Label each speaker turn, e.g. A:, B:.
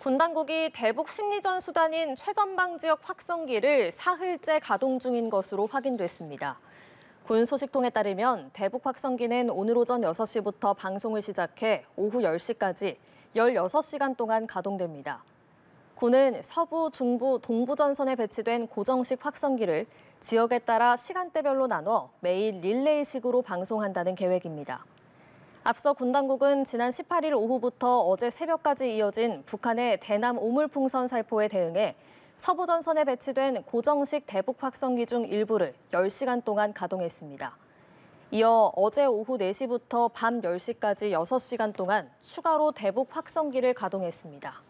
A: 군 당국이 대북 심리전 수단인 최전방 지역 확성기를 사흘째 가동 중인 것으로 확인됐습니다. 군 소식통에 따르면 대북 확성기는 오늘 오전 6시부터 방송을 시작해 오후 10시까지 16시간 동안 가동됩니다. 군은 서부, 중부, 동부 전선에 배치된 고정식 확성기를 지역에 따라 시간대별로 나눠 매일 릴레이식으로 방송한다는 계획입니다. 앞서 군 당국은 지난 18일 오후부터 어제 새벽까지 이어진 북한의 대남 오물풍선 살포에 대응해 서부 전선에 배치된 고정식 대북 확성기 중 일부를 10시간 동안 가동했습니다. 이어 어제 오후 4시부터 밤 10시까지 6시간 동안 추가로 대북 확성기를 가동했습니다.